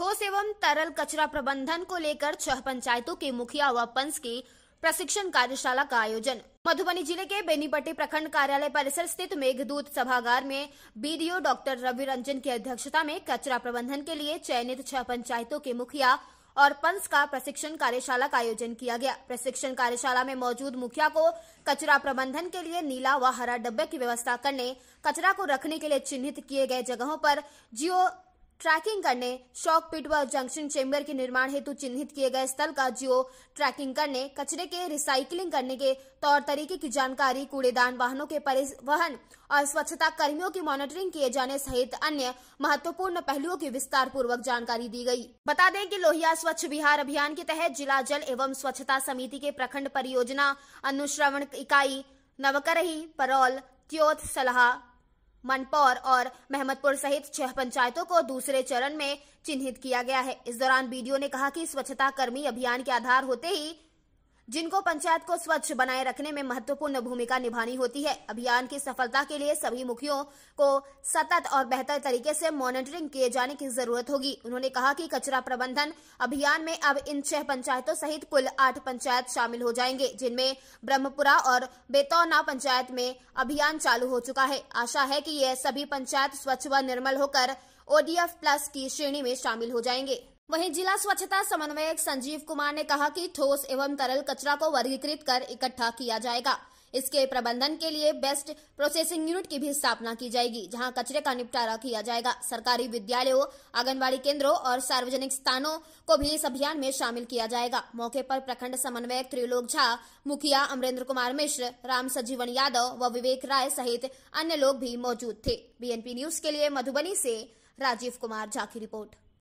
ठोस एवं तरल कचरा प्रबंधन को लेकर छह पंचायतों के मुखिया व पंच की प्रशिक्षण कार्यशाला का आयोजन मधुबनी जिले के बेनीपट्टी प्रखंड कार्यालय परिसर स्थित मेघदूत सभागार में बीडीओ डॉक्टर रवि रंजन की अध्यक्षता में कचरा प्रबंधन के लिए चयनित छह पंचायतों के मुखिया और पंच का प्रशिक्षण कार्यशाला का आयोजन किया गया प्रशिक्षण कार्यशाला में मौजूद मुखिया को कचरा प्रबंधन के लिए नीला व हरा डब्बे की व्यवस्था करने कचरा को रखने के लिए चिन्हित किए गए जगहों पर जियो ट्रैकिंग करने शौक पिट व जंक्शन चेम्बर के निर्माण हेतु चिन्हित किए गए स्थल का जियो ट्रैकिंग करने कचरे के रिसाइकलिंग करने के तौर तरीके की जानकारी कूड़ेदान वाहनों के परिवहन और स्वच्छता कर्मियों की मॉनिटरिंग किए जाने सहित अन्य महत्वपूर्ण पहलुओं की विस्तार पूर्वक जानकारी दी गई। बता दें कि लोहिया स्वच्छ बिहार अभियान के तहत जिला जल एवं स्वच्छता समिति के प्रखंड परियोजना अनुश्रवण इकाई नवकरही परौल त्योत सलाह मनपौर और महमदपुर सहित छह पंचायतों को दूसरे चरण में चिन्हित किया गया है इस दौरान बीडीओ ने कहा कि स्वच्छता कर्मी अभियान के आधार होते ही जिनको पंचायत को स्वच्छ बनाए रखने में महत्वपूर्ण भूमिका निभानी होती है अभियान की सफलता के लिए सभी मुखियों को सतत और बेहतर तरीके से मॉनिटरिंग किए जाने की जरूरत होगी उन्होंने कहा कि कचरा प्रबंधन अभियान में अब इन छह पंचायतों सहित कुल आठ पंचायत शामिल हो जाएंगे जिनमें ब्रह्मपुरा और बेतौना पंचायत में अभियान चालू हो चुका है आशा है कि ये सभी पंचायत स्वच्छ व निर्मल होकर ओडीएफ प्लस की श्रेणी में शामिल हो जाएंगे वहीं जिला स्वच्छता समन्वयक संजीव कुमार ने कहा कि ठोस एवं तरल कचरा को वर्गीकृत कर इकट्ठा किया जाएगा इसके प्रबंधन के लिए बेस्ट प्रोसेसिंग यूनिट की भी स्थापना की जाएगी जहां कचरे का निपटारा किया जाएगा सरकारी विद्यालयों आंगनबाड़ी केंद्रों और सार्वजनिक स्थानों को भी इस अभियान में शामिल किया जाएगा मौके पर प्रखंड समन्वयक त्रिलोक झा मुखिया अमरेंद्र कुमार मिश्र राम सजीवन यादव व विवेक राय सहित अन्य लोग भी मौजूद थे बीएनपी न्यूज के लिए मधुबनी ऐसी राजीव कुमार झा की रिपोर्ट